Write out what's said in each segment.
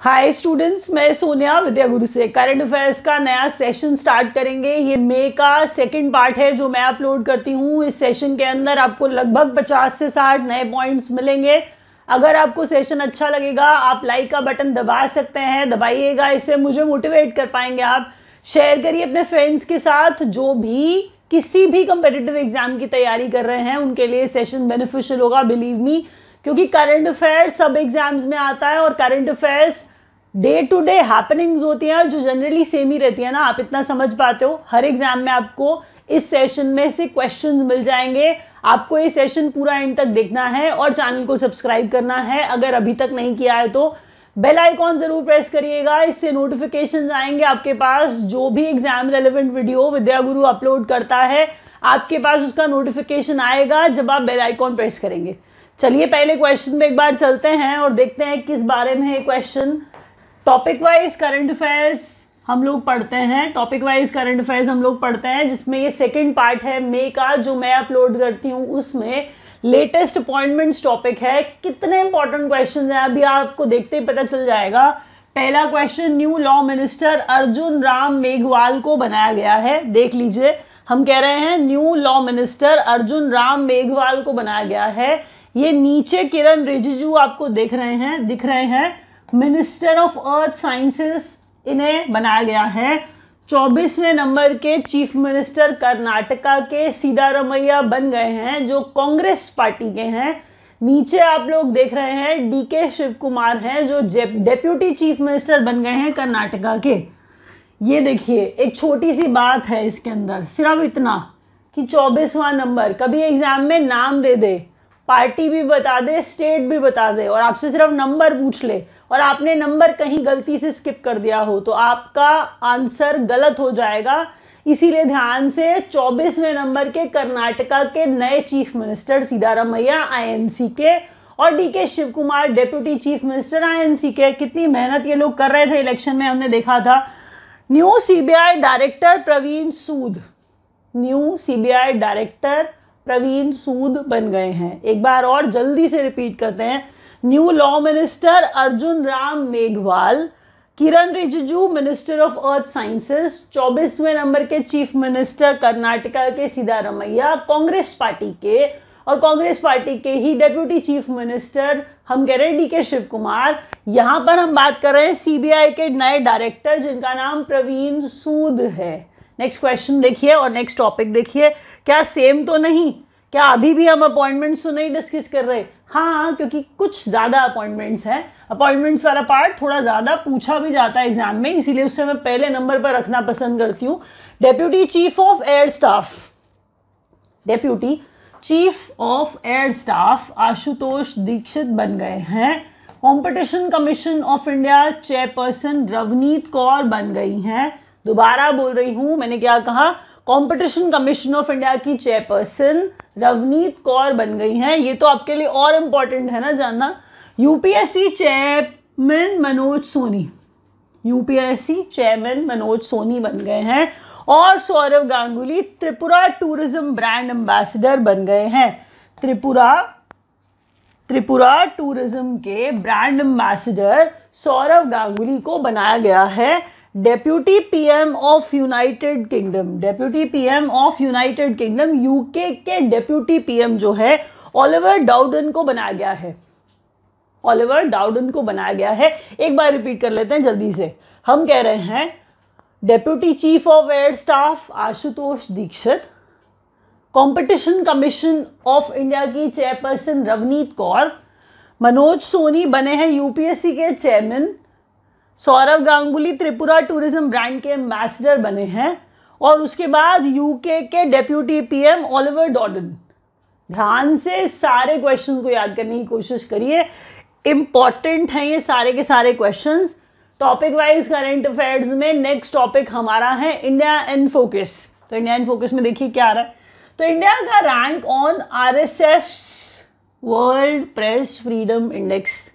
Hi students मैं सोनिया विद्या गुरु से करंट अफेयर्स का नया सेशन स्टार्ट करेंगे ये मे का सेकंड पार्ट है जो मैं अपलोड करती हूँ इस सेशन के अंदर आपको लगभग 50 से 60 नए पॉइंट्स मिलेंगे अगर आपको सेशन अच्छा लगेगा आप लाइक का बटन दबा सकते हैं दबाइएगा इससे मुझे मोटिवेट कर पाएंगे आप शेयर करिए अपने फ्रेंड्स के साथ जो भी किसी भी कंपेटेटिव एग्जाम की तैयारी कर रहे हैं उनके लिए सेशन बेनिफिशियल होगा बिलीव मी क्योंकि करंट अफेयर्स सब एग्जाम्स में आता है और current affairs day to day happenings होती हैं जो जनरली सेम ही रहती है ना आप इतना समझ पाते हो हर एग्जाम में आपको इस सेशन में से क्वेश्चंस मिल जाएंगे आपको ये सेशन पूरा एंड तक देखना है और चैनल को सब्सक्राइब करना है अगर अभी तक नहीं किया है तो बेल आइकॉन ज़रूर प्रेस करिएगा इससे नोटिफिकेशन आएंगे आपके पास जो भी एग्जाम रेलिवेंट वीडियो विद्या गुरु अपलोड करता है आपके पास उसका नोटिफिकेशन आएगा जब आप बेल आइकॉन प्रेस करेंगे चलिए पहले क्वेश्चन पे एक बार चलते हैं और देखते हैं किस बारे में है question topic wise current affairs हम लोग पढ़ते हैं टॉपिक वाइज करंट अफेयर्स हम लोग पढ़ते हैं जिसमें ये सेकंड पार्ट है मे का जो मैं अपलोड करती हूँ उसमें लेटेस्ट अपॉइंटमेंट्स टॉपिक है कितने इंपॉर्टेंट क्वेश्चन हैं अभी आपको देखते ही पता चल जाएगा पहला question new law minister Arjun Ram Meghwal को बनाया गया है देख लीजिए हम कह रहे हैं new law minister Arjun Ram Meghwal को बनाया गया है ये नीचे किरण रिजिजू आपको देख रहे हैं दिख रहे हैं मिनिस्टर ऑफ अर्थ साइंसेस इन्हें बनाया गया है चौबीसवें नंबर के चीफ मिनिस्टर कर्नाटका के सीधारमैया बन गए हैं जो कांग्रेस पार्टी के हैं नीचे आप लोग देख रहे हैं डी के शिव कुमार हैं जो डेप्यूटी चीफ मिनिस्टर बन गए हैं कर्नाटका के ये देखिए एक छोटी सी बात है इसके अंदर सिर्फ इतना कि चौबीसवा नंबर कभी एग्जाम में नाम दे दे पार्टी भी बता दे स्टेट भी बता दे और आपसे सिर्फ नंबर पूछ ले और आपने नंबर कहीं गलती से स्किप कर दिया हो तो आपका आंसर गलत हो जाएगा इसीलिए ध्यान से 24वें नंबर के कर्नाटका के नए चीफ मिनिस्टर सीतारामैया आईएनसी के और D K Shiva Kumar deputy chief minister INC के कितनी मेहनत ये लोग कर रहे थे इलेक्शन में हमने देखा था new CBI director Praveen Sood new CBI director Praveen Sood बन गए हैं एक बार और जल्दी से रिपीट करते हैं new law minister Arjun Ram Meghwal Kiren Rijiju minister of earth sciences चौबीसवें नंबर के चीफ मिनिस्टर कर्नाटका के सीधारमैया कांग्रेस पार्टी के और कांग्रेस पार्टी के ही डेप्यूटी चीफ मिनिस्टर हम कह रहे हैं डी के शिव कुमार यहाँ पर हम बात कर रहे हैं सीबीआई के नए डायरेक्टर जिनका नाम प्रवीण सूद है नेक्स्ट क्वेश्चन देखिए और नेक्स्ट टॉपिक देखिए क्या सेम तो नहीं क्या अभी भी हम अपॉइंटमेंट्स तो नहीं डिस्कस कर रहे हाँ क्योंकि कुछ ज़्यादा अपॉइंटमेंट्स हैं अपॉइंटमेंट्स वाला पार्ट थोड़ा ज़्यादा पूछा भी जाता है एग्जाम में इसीलिए उससे मैं पहले नंबर पर रखना पसंद करती हूँ deputy chief of air staff deputy chief of air staff Ashutosh Dixit बन गए हैं competition commission of India chairperson Ravneet Kaur बन गई हैं दोबारा बोल रही हूं मैंने क्या कहा कंपटीशन कमीशन ऑफ इंडिया की चेयरपर्सन रवनीत कौर बन गई हैं ये तो आपके लिए और इम्पॉर्टेंट है ना जानना UPSC chairman Manoj Soni UPSC chairman Manoj Soni बन गए हैं और Saurav Ganguly Tripura tourism brand ambassador बन गए हैं त्रिपुरा त्रिपुरा टूरिज्म के ब्रांड एम्बेसडर सौरव गांगुली को बनाया गया है deputy PM of United Kingdom deputy PM of United Kingdom UK के डेप्यूटी पीएम जो है ओलिवर डाउडन को बनाया गया है ओलिवर डाउडन को बनाया गया है एक बार रिपीट कर लेते हैं जल्दी से हम कह रहे हैं deputy chief of air staff Ashutosh Dixit competition commission of India की चेयरपर्सन रवनीत कौर मनोज सोनी बने हैं यूपीएससी के chairman Saurav Ganguly Tripura tourism brand के एम्बेसडर बने हैं और उसके बाद यूके के डेप्यूटी पीएम ओलिवर डॉडन ध्यान से सारे क्वेश्चंस को याद करने की कोशिश करिए इम्पॉर्टेंट हैं ये सारे के सारे questions topic wise current affairs में नेक्स्ट टॉपिक हमारा है इंडिया इन फोकस तो इंडिया इन फोकस में देखिए क्या आ रहा है तो इंडिया का rank on R S world press freedom index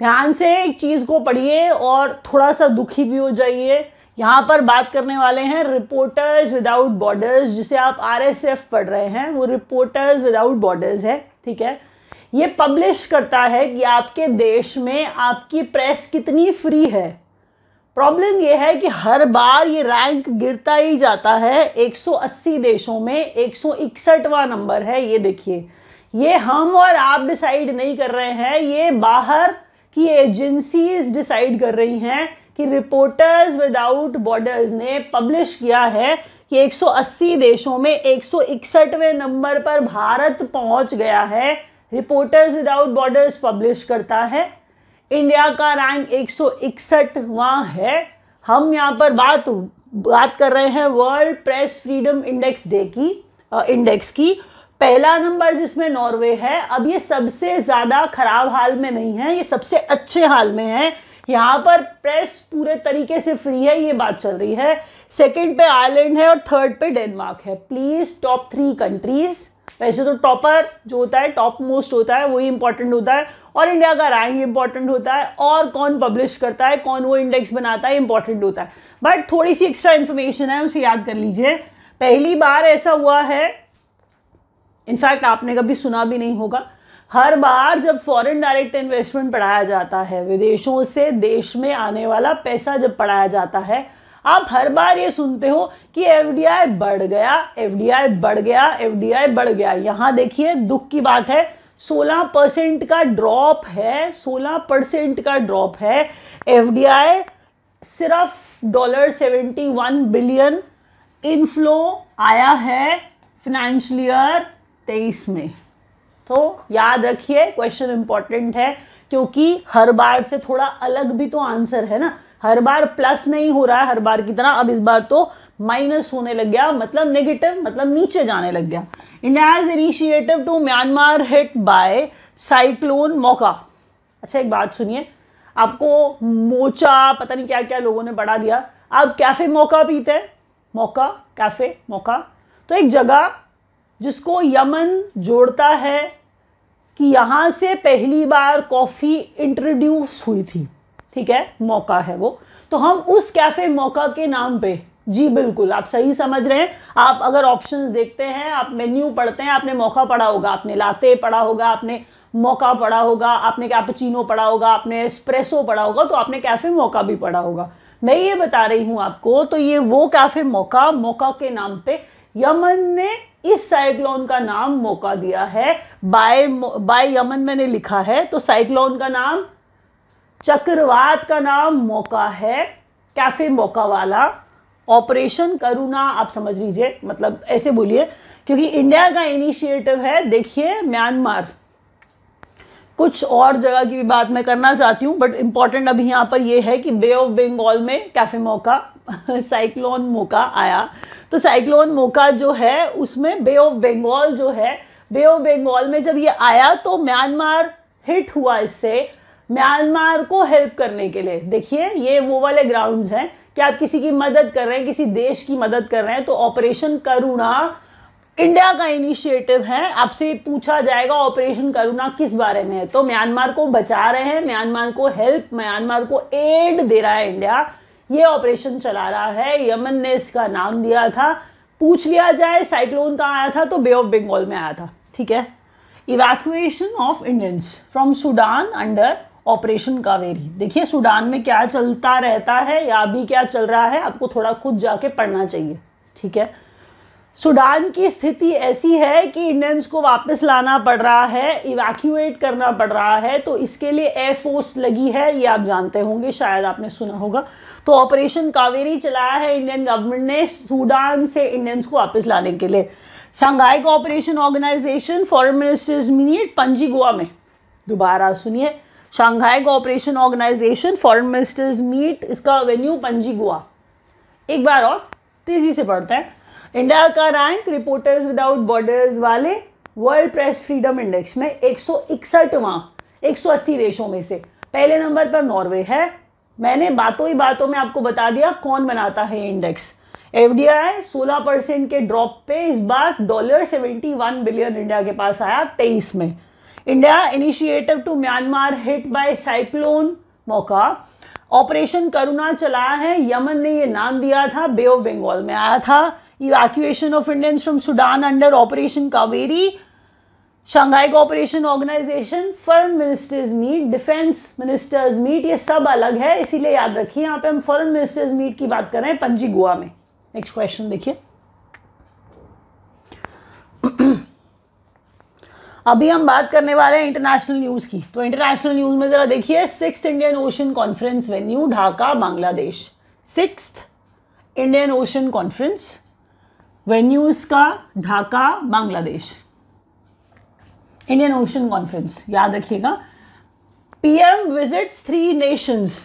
ध्यान से एक चीज़ को पढ़िए और थोड़ा सा दुखी भी हो जाइए यहाँ पर बात करने वाले हैं रिपोर्टर्स विदाउट बॉर्डर्स जिसे आप आरएसएफ पढ़ रहे हैं वो रिपोर्टर्स विदाउट बॉर्डर्स है ठीक है ये पब्लिश करता है कि आपके देश में आपकी प्रेस कितनी फ्री है प्रॉब्लम यह है कि हर बार ये रैंक गिरता ही जाता है 180 देशों में एक नंबर है ये देखिए ये हम और आप डिसाइड नहीं कर रहे हैं ये बाहर कि एजेंसीज डिसाइड कर रही हैं कि रिपोर्टर्स विदाउट बॉर्डर्स ने पब्लिश किया है कि 180 देशों में एक नंबर पर भारत पहुंच गया है रिपोर्टर्स विदाउट बॉर्डर्स पब्लिश करता है इंडिया का रैंक एक सौ है हम यहाँ पर बात बात कर रहे हैं world press freedom index day की इंडेक्स की पहला नंबर जिसमें नॉर्वे है अब ये सबसे ज़्यादा खराब हाल में नहीं है ये सबसे अच्छे हाल में है यहाँ पर प्रेस पूरे तरीके से फ्री है ये बात चल रही है सेकंड पे आयरलैंड है और थर्ड पे डेनमार्क है प्लीज़ टॉप थ्री कंट्रीज़ वैसे तो टॉपर जो होता है टॉप मोस्ट होता है वही इंपॉर्टेंट होता है और इंडिया का रैंक इंपॉर्टेंट होता है और कौन पब्लिश करता है कौन वो इंडेक्स बनाता है इंपॉर्टेंट होता है बट थोड़ी सी एक्स्ट्रा इन्फॉर्मेशन है उसे याद कर लीजिए पहली बार ऐसा हुआ है इनफैक्ट आपने कभी सुना भी नहीं होगा हर बार जब फॉरेन डायरेक्ट इन्वेस्टमेंट पढ़ाया जाता है विदेशों से देश में आने वाला पैसा जब पढ़ाया जाता है आप हर बार ये सुनते हो कि एफ बढ़ गया एफ बढ़ गया एफ बढ़ गया यहाँ देखिए दुख की बात है 16 परसेंट का ड्रॉप है 16 परसेंट का ड्रॉप है एफ सिर्फ डॉलर 71 बिलियन इनफ्लो आया है फिनेंशियल ईयर तेईस में तो याद रखिए क्वेश्चन इंपॉर्टेंट है क्योंकि हर बार से थोड़ा अलग भी तो आंसर है ना हर बार प्लस नहीं हो रहा है हर बार की तरह अब इस बार तो माइनस होने लग गया मतलब नेगेटिव मतलब नीचे जाने लग गया India has initiative to Myanmar hit by cyclone मौका अच्छा एक बात सुनिए आपको मोचा पता नहीं क्या क्या लोगों ने पढ़ा दिया आप कैफ़े मौका पीते हैं मौका कैफ़े मौका तो एक जगह जिसको यमन जोड़ता है कि यहाँ से पहली बार कॉफ़ी इंट्रोड्यूस हुई थी ठीक है मौका है वो तो हम उस कैफ़े मौका के नाम पे जी बिल्कुल आप सही समझ रहे हैं आप अगर ऑप्शंस देखते हैं आप मेन्यू पढ़ते हैं आपने मौका पढ़ा होगा आपने लाते पढ़ा होगा आपने मौका पढ़ा होगा आपने पचीनो पढ़ा होगा आपने एस्प्रेसो पढ़ा होगा तो आपने कैफ़े मौका भी पढ़ा होगा मैं ये बता रही हूँ आपको तो ये वो कैफ़े मौका मौका के नाम पे यमन ने इस साइक्लोन का नाम मौका दिया है बाय बाय यमन मैंने लिखा है तो साइक्लोन का नाम चक्रवात का नाम मौका है कैफे मौका वाला ऑपरेशन करुणा आप समझ लीजिए मतलब ऐसे बोलिए क्योंकि इंडिया का इनिशिएटिव है देखिए म्यांमार कुछ और जगह की भी बात मैं करना चाहती हूँ बट इम्पॉर्टेंट अभी यहाँ पर यह है कि बे ऑफ बंगाल में कैफे मौका साइक्लोन मोका आया तो साइक्लोन मोका जो है उसमें बे ऑफ बंगाल जो है बे ऑफ बंगाल में जब ये आया तो म्यांमार हिट हुआ इससे म्यांमार को हेल्प करने के लिए देखिए ये वो वाले ग्राउंड्स हैं कि आप किसी की मदद कर रहे हैं किसी देश की मदद कर रहे हैं तो ऑपरेशन करुणा इंडिया का इनिशिएटिव है आपसे पूछा जाएगा ऑपरेशन करुणा किस बारे में है तो म्यांमार को बचा रहे हैं म्यांमार को हेल्प म्यांमार को एड दे रहा है इंडिया ये ऑपरेशन चला रहा है यमन ने इसका नाम दिया था पूछ लिया जाए साइक्लोन कहाँ आया था तो बे ऑफ बंगाल में आया था ठीक है evacuation of Indians from Sudan under operation Kaveri देखिए सूडान में क्या चलता रहता है या अभी क्या चल रहा है आपको थोड़ा खुद जाके पढ़ना चाहिए ठीक है सूडान की स्थिति ऐसी है कि इंडियंस को वापस लाना पड़ रहा है इवैक्यूएट करना पड़ रहा है तो इसके लिए एयरफोर्स फोर्स लगी है ये आप जानते होंगे शायद आपने सुना होगा तो ऑपरेशन कावेरी चलाया है इंडियन गवर्नमेंट ने सूडान से इंडियंस को वापस लाने के लिए Shanghai operation organisation foreign ministers meet Panaji Goa में दोबारा सुनिए Shanghai operation organisation foreign ministers meet इसका वेन्यू पंजी गोवा एक बार और तेज़ी से पढ़ते हैं इंडिया का रैंक रिपोर्टर्स विदाउट बॉर्डर्स वाले वर्ल्ड प्रेस फ्रीडम इंडेक्स में एक सौ एक सौ अस्सी देशों में से पहले नंबर पर नॉर्वे है मैंने बातों ही बातों में आपको बता दिया कौन बनाता है इंडेक्स एफ डी आई सोलह परसेंट के ड्रॉप पे इस बार dollar seventy one billion India के पास आया तेईस में India initiative to Myanmar hit by cyclone Mocha operation Karuna चलाया है यमन ने ये नाम दिया था बे ऑफ बंगाल में आया था evacuation of Indians from Sudan under operation Kaveri Shanghai cooperation organisation foreign ministers meet defence ministers meet ये सब अलग है इसीलिए याद रखिए यहाँ पे हम फॉरेन मिनिस्टर्स मीट की बात कर रहे हैं पंजी गोवा में नेक्स्ट क्वेश्चन देखिए अभी हम बात करने वाले हैं इंटरनेशनल न्यूज़ की तो इंटरनेशनल न्यूज़ में ज़रा देखिए six Indian ocean conference venue Dhaka Bangladesh six Indian ocean conference venues का Dhaka Bangladesh Indian ocean conference याद रखिएगा पीएम विजिट्स थ्री नेशंस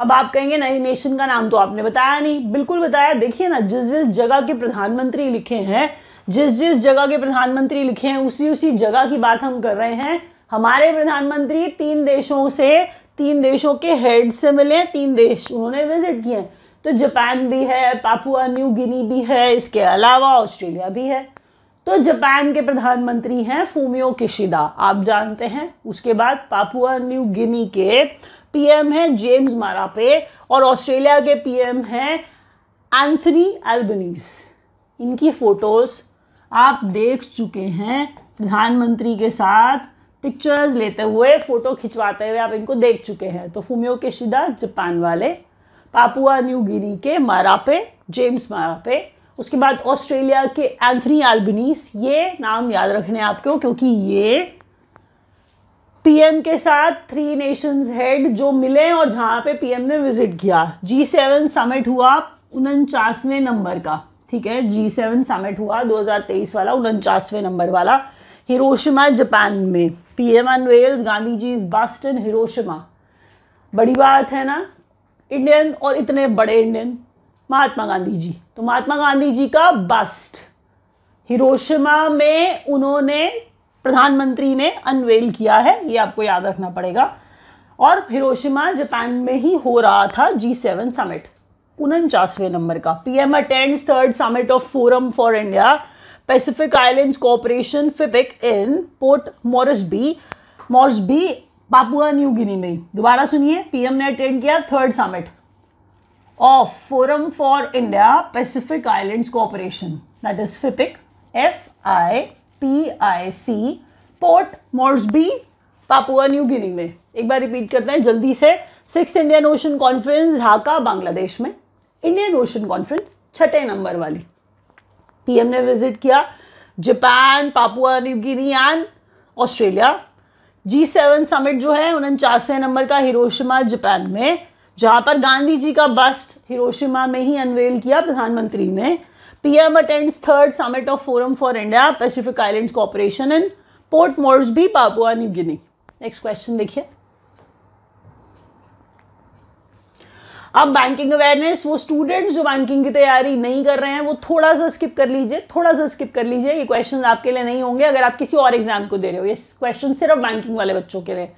अब आप कहेंगे नहीं नेशन का नाम तो आपने बताया नहीं बिल्कुल बताया देखिए ना जिस जिस जगह के प्रधानमंत्री लिखे हैं जिस जिस जगह के प्रधानमंत्री लिखे हैं उसी उसी जगह की बात हम कर रहे हैं हमारे प्रधानमंत्री तीन देशों से तीन देशों के हेड से मिले तीन देश उन्होंने विजिट किए तो जापान भी है पापुआ न्यू गिनी भी है इसके अलावा ऑस्ट्रेलिया भी है तो जापान के प्रधानमंत्री हैं फूमियो किशिदा आप जानते हैं उसके बाद पापुआ न्यू गिनी के पीएम हैं जेम्स मारापे और ऑस्ट्रेलिया के पीएम हैं एंथनी एल्बनीस इनकी फ़ोटोज़ आप देख चुके हैं प्रधानमंत्री के साथ पिक्चर्स लेते हुए फ़ोटो खिंचवाते हुए आप इनको देख चुके हैं तो फूमियो किशिदा जापान वाले पापुआ न्यू गिनी के मारापे जेम्स मारापे उसके बाद ऑस्ट्रेलिया के एंथनी एल्बनीस ये नाम याद रखने आपको क्योंकि ये पीएम के साथ थ्री नेशंस हेड जो मिले और जहाँ पे पीएम ने विजिट किया जी सेवन समिट हुआ उनचासवें नंबर का ठीक है जी सेवन समिट हुआ 2023 वाला उनचासवें नंबर वाला हिरोशिमा जापान में PM unveils Gandhi ji is bust in Hiroshima बड़ी बात है ना इंडियन और इतने बड़े इंडियन महात्मा गांधी जी तो महात्मा गांधी जी का बस्ट हिरोशिमा में उन्होंने प्रधानमंत्री ने अनवेल किया है ये आपको याद रखना पड़ेगा और हिरोशिमा जापान में ही हो रहा था जी सेवन समिट उनचासवें नंबर का PM attends third summit of forum for India Pacific islands cooperation FIPIC in Port Moresby बी पापुआ न्यू गिनी में दोबारा सुनिए पीएम ने अटेंड किया third summit of forum for India Pacific Islands cooperation that is FIPIC F I P I C Port Moresby Papua New Guinea में एक बार repeat करते हैं जल्दी से six Indian ocean conference Dhaka Bangladesh में इंडियन ओशन कॉन्फ्रेंस छठे नंबर वाली पीएम ने विजिट किया Japan Papua New Guinea and Australia G seven summit जो है उनचासवें नंबर का हिरोशिमा जापान में जहां पर गांधी जी का बस्ट हिरोशिमा में ही अनवेल किया प्रधानमंत्री ने PM attends third summit of forum for India Pacific islands cooperation in Port भी Papua New Guinea next question देखिए अब बैंकिंग अवेयरनेस वो स्टूडेंट जो बैंकिंग की तैयारी नहीं कर रहे हैं वो थोड़ा सा स्किप कर लीजिए थोड़ा सा स्किप कर लीजिए ये क्वेश्चन आपके लिए नहीं होंगे अगर आप किसी और एग्जाम को दे रहे हो ये क्वेश्चन सिर्फ बैंकिंग वाले बच्चों के लिए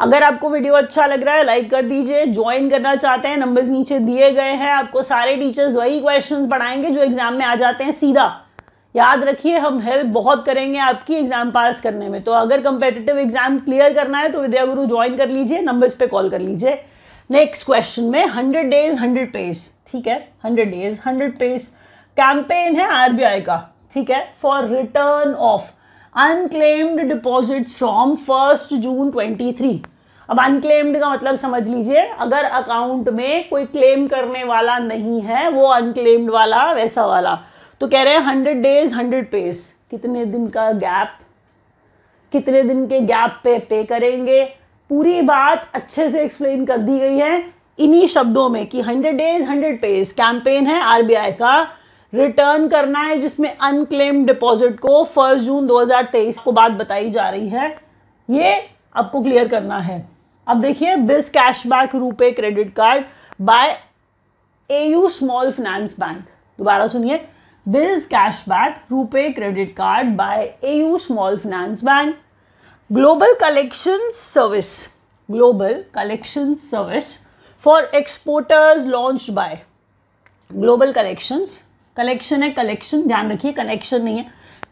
अगर आपको वीडियो अच्छा लग रहा है लाइक कर दीजिए ज्वाइन करना चाहते हैं नंबर्स नीचे दिए गए हैं आपको सारे टीचर्स वही क्वेश्चंस पढ़ाएंगे जो एग्जाम में आ जाते हैं सीधा याद रखिए हम हेल्प बहुत करेंगे आपकी एग्जाम पास करने में तो अगर कंपेटिटिव एग्जाम क्लियर करना है तो विद्या गुरु ज्वाइन कर लीजिए नंबर्स पे कॉल कर लीजिए नेक्स्ट क्वेश्चन में हंड्रेड डेज हंड्रेड पेज ठीक है hundred days hundred pays campaign है आरबीआई का ठीक है for return of unclaimed deposit from first June 23 अब अनक्लेम्ड का मतलब समझ लीजिए अगर अकाउंट में कोई क्लेम करने वाला नहीं है वो अनक्लेम्ड वाला वैसा वाला तो कह रहे हैं हंड्रेड डेज हंड्रेड पेस कितने दिन का गैप कितने दिन के गैप पे पे करेंगे पूरी बात अच्छे से एक्सप्लेन कर दी गई है इन्हीं शब्दों में कि hundred days hundred pays campaign है आरबीआई का रिटर्न करना है जिसमें अनक्लेम्ड डिपॉजिट को फर्स्ट जून 2023 को बात बताई जा रही है ये आपको क्लियर करना है अब देखिए बिस cashback RuPay credit card by AU Small Finance Bank दोबारा सुनिए बिस cashback RuPay credit card by AU Small Finance Bank global collection service global collection service for exporters launch by global collections collection है कलेक्शन ध्यान रखिए कनेक्शन नहीं है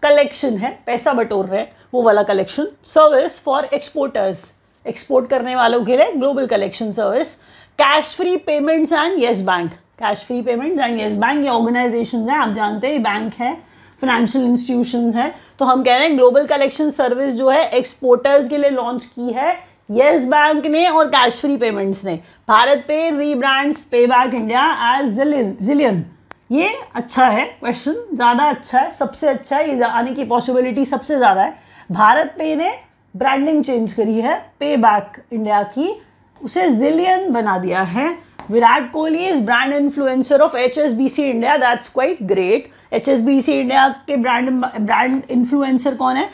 कलेक्शन है पैसा बटोर रहे हैं वो वाला collection service for exporters export करने वालों के लिए global collection service Cashfree Payments and Yes Bank Cashfree Payments and Yes Bank ये ऑर्गेनाइजेशन है आप जानते हैं बैंक है फाइनेंशियल इंस्टीट्यूशन है तो हम कह रहे हैं ग्लोबल कलेक्शन सर्विस जो है एक्सपोर्टर्स के लिए लॉन्च की है येस बैंक ने और कैश फ्री पेमेंट्स ने भारत पे रीब्रांड्स पे बैक इंडिया एज जिलियन ये अच्छा है क्वेश्चन ज़्यादा अच्छा है सबसे अच्छा है ये आने की पॉसिबिलिटी सबसे ज़्यादा है भारत पे ने ब्रांडिंग चेंज करी है पे बैक इंडिया की उसे जिलियन बना दिया है Virat Kohli is brand influencer of H S B C India that's quite great H S B C India के ब्रांड ब्रांड इन्फ्लुएंसर कौन है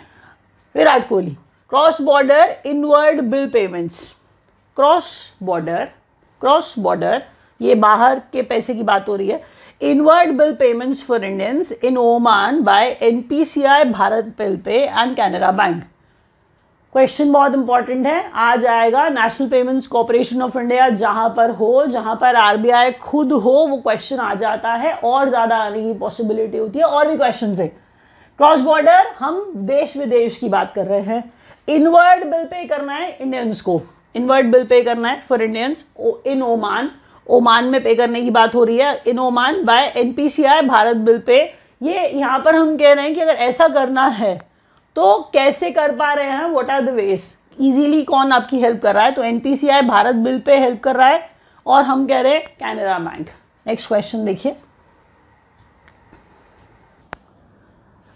Virat Kohli cross border inward bill payments cross border cross border ये बाहर के पैसे की बात हो रही है inward bill payments for Indians in Oman by NPCI, Bharat पे and Canara Bank. क्वेश्चन बहुत इंपॉर्टेंट है आ जाएगा national payments corporation of India जहां पर हो जहां पर आरबीआई खुद हो वो क्वेश्चन आ जाता है और ज़्यादा आने की पॉसिबिलिटी होती है और भी क्वेश्चन है क्रॉस बॉर्डर हम देश विदेश की बात कर रहे हैं इनवर्ड बिल पे करना है इंडियंस को इनवर्ड बिल पे करना है for Indians in Oman Oman में पे करने की बात हो रही है in Oman by N Bharat bill pay ये यहाँ पर हम कह रहे हैं कि अगर ऐसा करना है तो कैसे कर पा रहे हैं what are the ways easily कौन आपकी हेल्प कर रहा है तो N Bharat bill pay help कर रहा है और हम कह रहे हैं कैनरा बैंक नेक्स्ट क्वेश्चन देखिए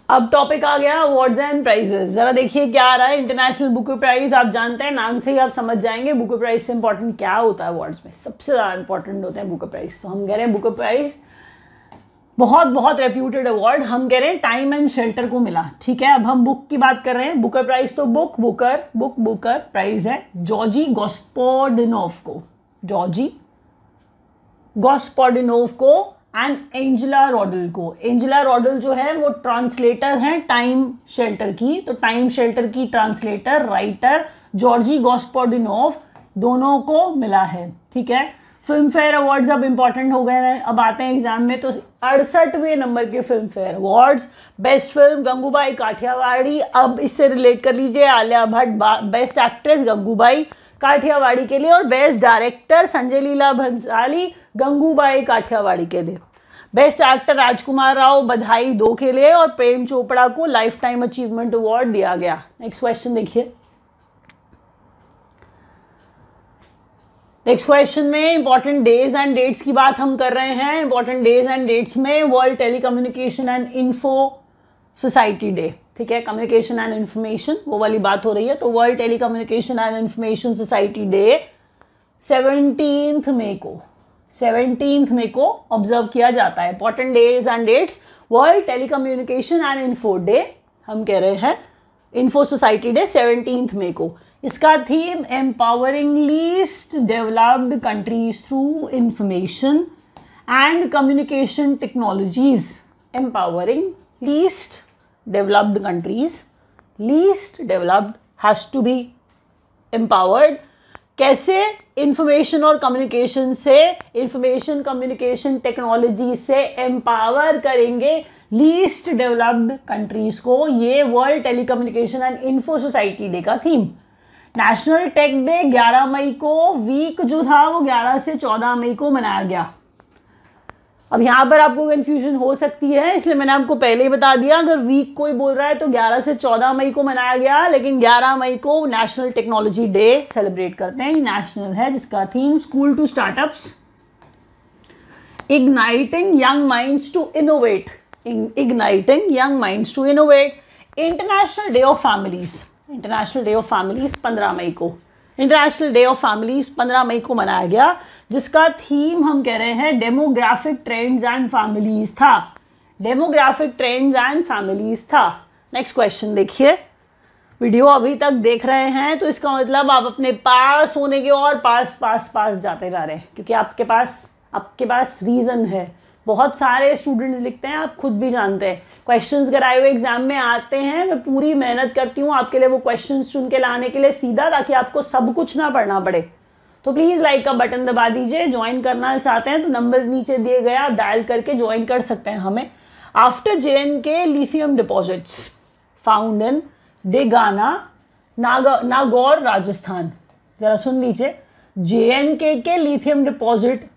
अब टॉपिक आ गया अवार्ड्स एंड प्राइजेस ज़रा देखिए क्या आ रहा है इंटरनेशनल बुक प्राइज़ आप जानते हैं नाम से ही आप समझ जाएंगे बुक प्राइज़ से इंपॉर्टेंट क्या होता है अवार्ड्स में सबसे ज़्यादा इंपॉर्टेंट होते हैं बुक प्राइज़ तो हम कह रहे हैं बुक प्राइज़ बहुत बहुत रेप्यूटेड अवार्ड हम कह रहे हैं टाइम एंड शेल्टर को मिला ठीक है अब हम बुक की बात कर रहे हैं बुकर प्राइज तो book Booker book Booker prize है जॉर्जी गोस्पोडिनोव को जॉर्जी गोस्पोडिनोव को एंड एंजला रॉडल को एंजला रॉडल जो है वो ट्रांसलेटर हैं टाइम शेल्टर की तो टाइम शेल्टर की ट्रांसलेटर राइटर जॉर्जी गॉस्पोडिनोव दोनों को मिला है ठीक है फिल्म फेयर अवार्ड्स अब इंपॉर्टेंट हो गए हैं अब आते हैं एग्जाम में तो अड़सठवें नंबर के Filmfare awards best film Gangubai Kathiawadi अब इससे रिलेट कर लीजिए आलिया भट्ट बेस्ट एक्ट्रेस गंगूबाई काठियावाड़ी के लिए और बेस्ट डायरेक्टर संजय लीला भंसाली गंगूबाई काठियावाड़ी के लिए बेस्ट एक्टर राजकुमार राव बधाई दो के लिए और प्रेम चोपड़ा को लाइफ टाइम अचीवमेंट अवार्ड दिया गया नेक्स्ट क्वेश्चन देखिए नेक्स्ट क्वेश्चन में इंपॉर्टेंट डेज एंड डेट्स की बात हम कर रहे हैं इंपॉर्टेंट डेज एंड डेट्स में world telecommunication and info society day ठीक है कम्युनिकेशन एंड इन्फॉर्मेशन वो वाली बात हो रही है तो world telecommunication and information society day seventeenth May को 17th મેકો ઓબ્ઝર્વ કિયા જાતા હૈ important days and dates world telecommunication and info day હમ કહે રહે હે ઇન્ફો સોસાયટી ડે 17th મેકો ઇસકા theme empowering least developed countries through information and communication technologies empowering least developed countries least developed has to be empowered कैसे information और communication से information communication technology से एम्पावर करेंगे लीस्ट डेवलप्ड कंट्रीज को ये world telecommunication and info society day का theme national tech day 11 मई को वीक जो था वो 11 से 14 मई को मनाया गया अब यहाँ पर आपको कन्फ्यूजन हो सकती है इसलिए मैंने आपको पहले ही बता दिया अगर वीक कोई बोल रहा है तो 11 से 14 मई को मनाया गया लेकिन 11 मई को नेशनल टेक्नोलॉजी डे सेलिब्रेट करते हैं नेशनल है जिसका theme school to startups igniting young minds to innovate igniting young minds to innovate international day of families international day of families पंद्रह मई को इंटरनेशनल डे ऑफ फैमिलीज 15 मई को मनाया गया जिसका थीम हम कह रहे हैं डेमोग्राफिक ट्रेंड्स एंड फैमिलीज था डेमोग्राफिक ट्रेंड्स एंड फैमिलीज था नेक्स्ट क्वेश्चन देखिए वीडियो अभी तक देख रहे हैं तो इसका मतलब आप अपने पास होने के और पास पास पास जाते जा रहे हैं क्योंकि आपके पास आपके पास रीज़न है बहुत सारे स्टूडेंट्स लिखते हैं आप खुद भी जानते हैं क्वेश्चंस कराए हुए एग्जाम में आते हैं मैं पूरी मेहनत करती हूँ आपके लिए वो क्वेश्चंस चुन के लाने के लिए सीधा ताकि आपको सब कुछ ना पढ़ना पड़े तो प्लीज़ लाइक का बटन दबा दीजिए ज्वाइन करना चाहते हैं तो नंबर्स नीचे दिए गए आप डायल करके ज्वाइन कर सकते हैं हमें after J N K lithium deposits found in Degana नागा नागौर राजस्थान ज़रा सुन लीजिए J N K lithium deposit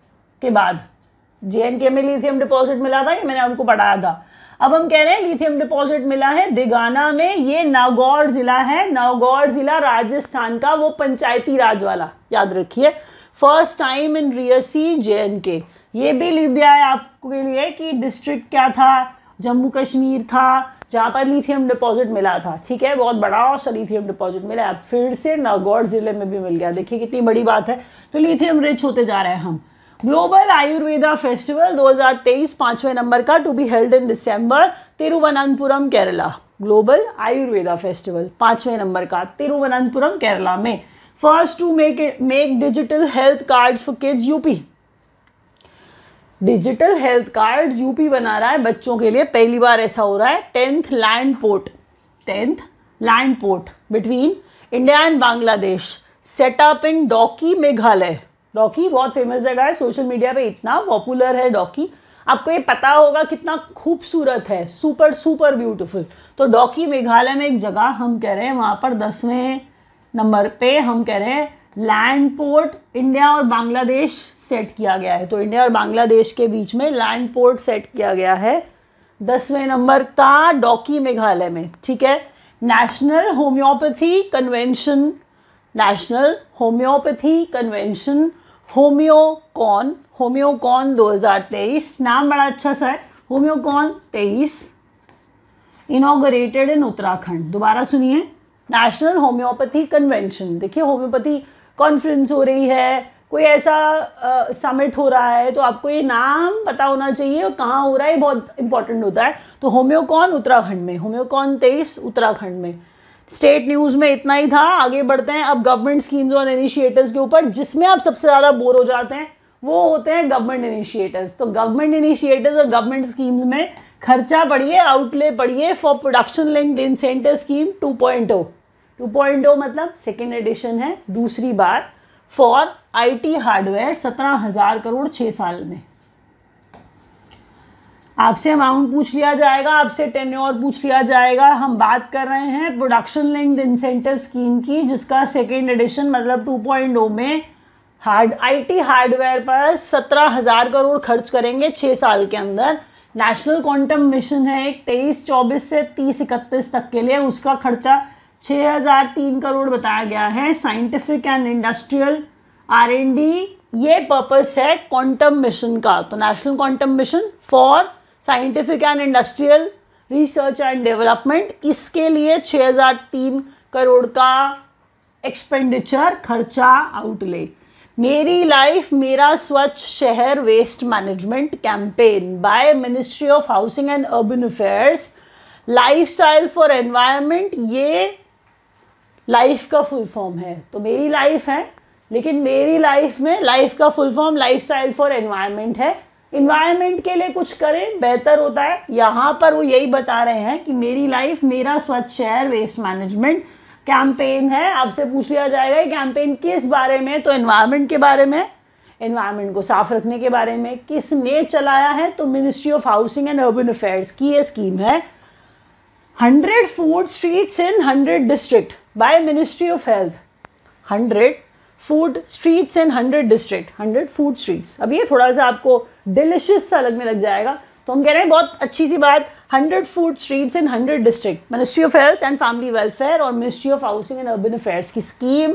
के बाद जे में लिथियम डिपॉजिट मिला था ये मैंने आपको पढ़ाया था अब हम कह रहे हैं लिथियम डिपॉजिट मिला है दिगाना में ये नागौर ज़िला है नागौर ज़िला राजस्थान का वो पंचायती राज वाला याद रखिए फर्स्ट टाइम इन रियसी जे के ये भी लिख दिया है आपके लिए कि डिस्ट्रिक्ट क्या था जम्मू कश्मीर था जहाँ पर लिथियम डिपॉजिट मिला था ठीक है बहुत बड़ा और सा लिथियम डिपॉजिट मिला है फिर से नागौर ज़िले में भी मिल गया देखिए कितनी बड़ी बात है तो लिथियम रिच होते जा रहे हैं हम ग्लोबल आयुर्वेदा फेस्टिवल 2023 पाँचवें नंबर का टू बी हेल्ड इन दिसंबर तिरुवनंतपुरम केरला ग्लोबल आयुर्वेदा फेस्टिवल पाँचवें नंबर का तिरुवनंतपुरम केरला में first to make make digital health cards for kids UP digital health card UP बना रहा है बच्चों के लिए पहली बार ऐसा हो रहा है tenth land port tenth land port between India and Bangladesh setup in Dawki Meghalaya Dawki बहुत फेमस जगह है सोशल मीडिया पे इतना पॉपुलर है डॉकी आपको ये पता होगा कितना खूबसूरत है सुपर सुपर ब्यूटीफुल तो डॉकी मेघालय में एक जगह हम कह रहे हैं वहाँ पर दसवें नंबर पे हम कह रहे हैं लैंड पोर्ट इंडिया और बांग्लादेश सेट किया गया है तो इंडिया और बांग्लादेश के बीच में लैंड पोर्ट सेट किया गया है दसवें नंबर का डॉकी मेघालय में ठीक है national homoeopathy convention national homoeopathy convention Homoeocon Homoeocon 2023 नाम बड़ा अच्छा सा है होम्योकॉन 23 इनोग्रेटेड इन उत्तराखंड दोबारा सुनिए नेशनल होम्योपैथी कन्वेंशन देखिए होम्योपैथी कॉन्फ्रेंस हो रही है कोई ऐसा समिट हो रहा है तो आपको ये नाम पता होना चाहिए और कहाँ हो रहा है बहुत इंपॉर्टेंट होता है तो होम्योकॉन उत्तराखंड में होम्योकॉन तेईस उत्तराखंड में स्टेट न्यूज़ में इतना ही था आगे बढ़ते हैं अब गवर्नमेंट स्कीम्स और इनिशिएटिव्स के ऊपर जिसमें आप सबसे ज़्यादा बोर हो जाते हैं वो होते हैं गवर्नमेंट इनिशिएटिव्स तो गवर्नमेंट इनिशिएटिव्स और गवर्नमेंट स्कीम्स में खर्चा पढ़िए आउटले पढ़िए for production linked incentive scheme 2.0 2.0 मतलब सेकेंड एडिशन है दूसरी बार फॉर आईटी हार्डवेयर सत्रह हज़ार करोड़ छः साल में आपसे अमाउंट पूछ लिया जाएगा आपसे टेन्योर पूछ लिया जाएगा हम बात कर रहे हैं प्रोडक्शन लिंक्ड इंसेंटिव स्कीम की जिसका सेकेंड एडिशन मतलब 2.0 में हार्ड आईटी हार्डवेयर पर सत्रह हज़ार करोड़ खर्च करेंगे छः साल के अंदर नेशनल क्वांटम मिशन है एक तेईस चौबीस से तीस इकतीस तक के लिए उसका खर्चा छः हज़ार तीन करोड़ बताया गया है scientific and industrial R N D ये पर्पस है क्वांटम मिशन का तो national quantum mission for scientific and industrial research and development इसके लिए 6003 करोड़ का एक्सपेंडिचर खर्चा आउटले मेरी लाइफ मेरा स्वच्छ शहर waste management campaign by ministry of housing and urban affairs life style for environment ये लाइफ का फुल फॉर्म है तो मेरी लाइफ है लेकिन मेरी लाइफ में लाइफ का full form life style for environment है इन्वायरमेंट के लिए कुछ करें बेहतर होता है यहाँ पर वो यही बता रहे हैं कि मेरी लाइफ मेरा स्वच्छ शहर वेस्ट मैनेजमेंट कैंपेन है आपसे पूछ लिया जाएगा ये कैंपेन किस बारे में तो इन्वायरमेंट के बारे में इन्वायरमेंट को साफ रखने के बारे में किसने चलाया है तो ministry of housing and urban affairs की ये स्कीम है hundred food streets in hundred district by ministry of health hundred food streets in hundred district hundred food streets अब ये थोड़ा सा आपको डिलिशियस सा लगने लग जाएगा तो हम कह रहे हैं बहुत अच्छी सी बात hundred food streets in hundred district ministry of health and family welfare और ministry of housing and urban affairs की स्कीम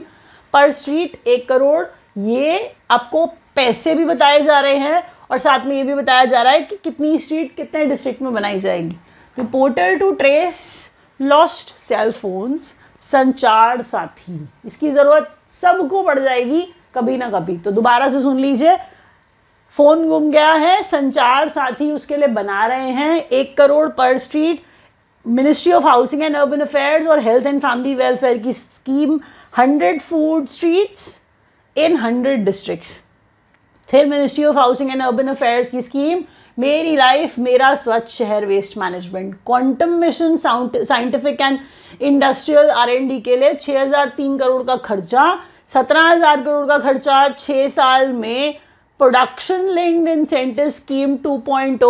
पर स्ट्रीट एक करोड़ ये आपको पैसे भी बताए जा रहे हैं और साथ में ये भी बताया जा रहा है कि कितनी स्ट्रीट कितने डिस्ट्रिक्ट में बनाई जाएगी तो portal to trace lost cell phones Sanchar Saathi इसकी ज़रूरत सबको पड़ जाएगी कभी ना कभी तो दोबारा से सुन लीजिए फोन गुम गया है संचार साथी उसके लिए बना रहे हैं एक करोड़ पर street ministry of housing and urban affairs और हेल्थ एंड फैमिली वेलफेयर की scheme hundred food streets in hundred districts फिर ministry of housing and urban affairs की स्कीम मेरी लाइफ मेरा स्वच्छ शहर waste management quantum mission scientific and industrial R N D के लिए 6003 करोड़ का खर्चा 17000 करोड़ का खर्चा छः साल में production linked incentive scheme 2.0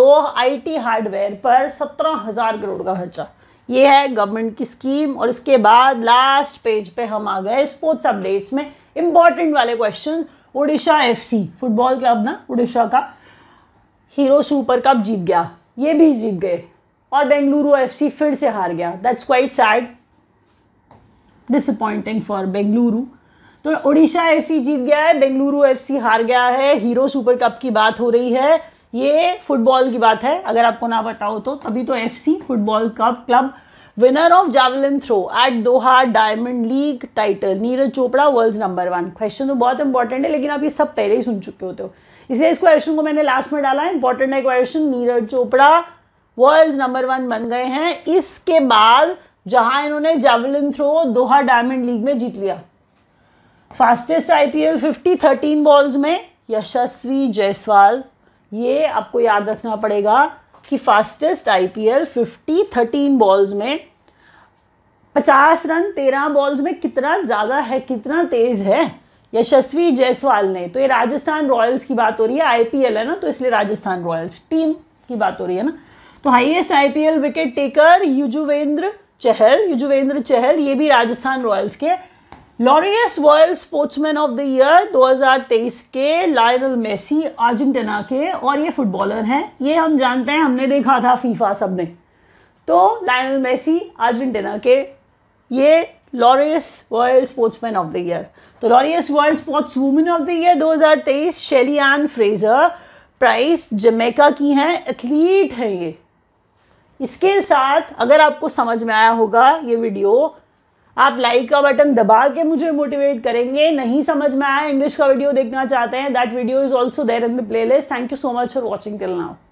T hardware पर 17000 करोड़ का खर्चा ये है गवर्नमेंट की स्कीम और इसके बाद लास्ट पेज पे हम आ गए स्पोर्ट्स अपडेट्स में इंपॉर्टेंट वाले question Odisha FC football club ना उड़ीसा का हीरो सुपर कप जीत गया ये भी जीत गए और बेंगलुरु एफसी फिर से हार गया that's quite sad disappointing for Bengaluru तो उड़ीसा एफसी जीत गया है बेंगलुरु एफसी हार गया है हीरो सुपर कप की बात हो रही है ये फुटबॉल की बात है अगर आपको ना पता हो तो तभी तो FC football cup club winner of javelin throw at Doha Diamond League title Neeraj Chopra world number one question तो बहुत इंपॉर्टेंट है लेकिन आप ये सब पहले ही सुन चुके होते हो इसलिए इस क्वेश्चन को मैंने लास्ट में डाला इंपॉर्टेंट है question Neeraj Chopra world number one बन गए हैं इसके बाद जहां इन्होंने javelin throw Doha Diamond League में जीत लिया फास्टेस्ट आईपीएल 50 13 बॉल्स में यशस्वी जायसवाल ये आपको याद रखना पड़ेगा कि फास्टेस्ट आईपीएल 50 13 बॉल्स में 50 रन 13 बॉल्स में कितना ज़्यादा है कितना तेज़ है यशस्वी जायसवाल ने तो ये राजस्थान रॉयल्स की बात हो रही है आईपीएल है ना तो इसलिए राजस्थान रॉयल्स टीम की बात हो रही है ना तो highest IPL wicket taker Yuzvendra Chahal Yuzvendra Chahal ये भी राजस्थान रॉयल्स के Laureus world sportsman of the year 2023 के लायरल मेसी अर्जेंटीना के और ये फुटबॉलर हैं ये हम जानते हैं हमने देखा था फीफा सब ने तो लायरल मेसी अर्जेंटीना के ये Laureus world sportsman of the year Laureus world sports women of the year 2023 Shelly Ann Fraser Pryce Jamaica की हैं एथलीट है ये इसके साथ अगर आपको समझ में आया होगा ये वीडियो आप लाइक का बटन दबा के मुझे मोटिवेट करेंगे नहीं समझ में आया इंग्लिश का वीडियो देखना चाहते हैं that video is also there in the playlist thank you so much for watching till now